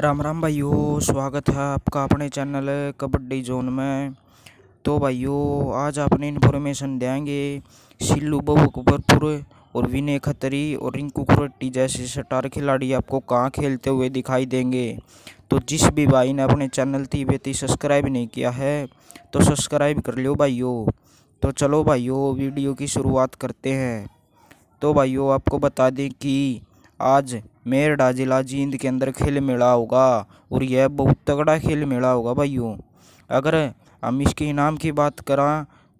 राम राम भाइयों स्वागत है आपका अपने चैनल कबड्डी जोन में तो भाइयों आज आपने इन्फॉर्मेशन देंगे सिल्लू बबू कबरपुर और विनय खतरी और रिंकू खुरट्टी जैसे स्टार खिलाड़ी आपको कहाँ खेलते हुए दिखाई देंगे तो जिस भी भाई ने अपने चैनल थी तीबेती सब्सक्राइब नहीं किया है तो सब्सक्राइब कर लो भाइयों तो चलो भाइयों वीडियो की शुरुआत करते हैं तो भाइयों आपको बता दें कि आज मेरठा ज़िला जींद के अंदर खेल मेला होगा और यह बहुत तगड़ा खेल मेला होगा भाइयों अगर हम इसके इनाम की बात करा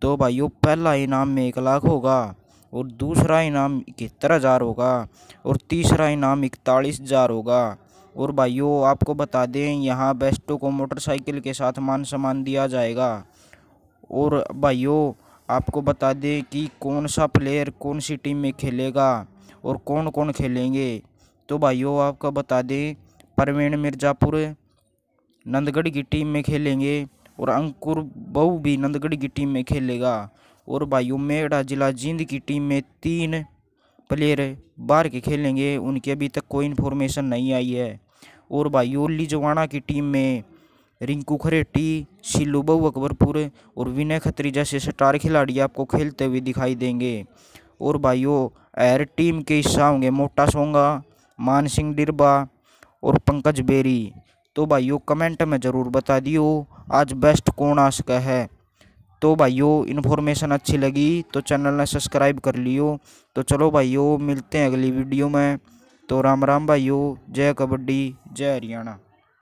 तो भाइयों पहला इनाम में एक लाख होगा और दूसरा इनाम इकहत्तर हज़ार होगा और तीसरा इनाम इकतालीस हज़ार होगा और भाइयों आपको बता दें यहाँ बेस्टों को मोटरसाइकिल के साथ मान सम्मान दिया जाएगा और भाइयों आपको बता दें कि कौन सा प्लेयर कौन सी टीम में खेलेगा और कौन कौन खेलेंगे तो भाइयों आपका बता दें परवीण मिर्ज़ापुर नंदगढ़ की टीम में खेलेंगे और अंकुर बहू भी नंदगढ़ की टीम में खेलेगा और भाइयों मेड़ा जिला जींद की टीम में तीन प्लेयर बाहर के खेलेंगे उनकी अभी तक कोई इन्फॉर्मेशन नहीं आई है और भाइयों लिजवाड़ा की टीम में रिंकू खरेटी शिलू बहु अकबरपुर और विनय खत्री जैसे स्टार खिलाड़ी आपको खेलते हुए दिखाई देंगे और भाइयों एयर टीम के हिस्सा होंगे मोटा सोंगा मान सिंह डिरबा और पंकज बेरी तो भाइयों कमेंट में ज़रूर बता दियो आज बेस्ट कौन आ सका है तो भाइयों इन्फॉर्मेशन अच्छी लगी तो चैनल ने सब्सक्राइब कर लियो तो चलो भाइयों मिलते हैं अगली वीडियो में तो राम राम भाइयों जय कबड्डी जय हरियाणा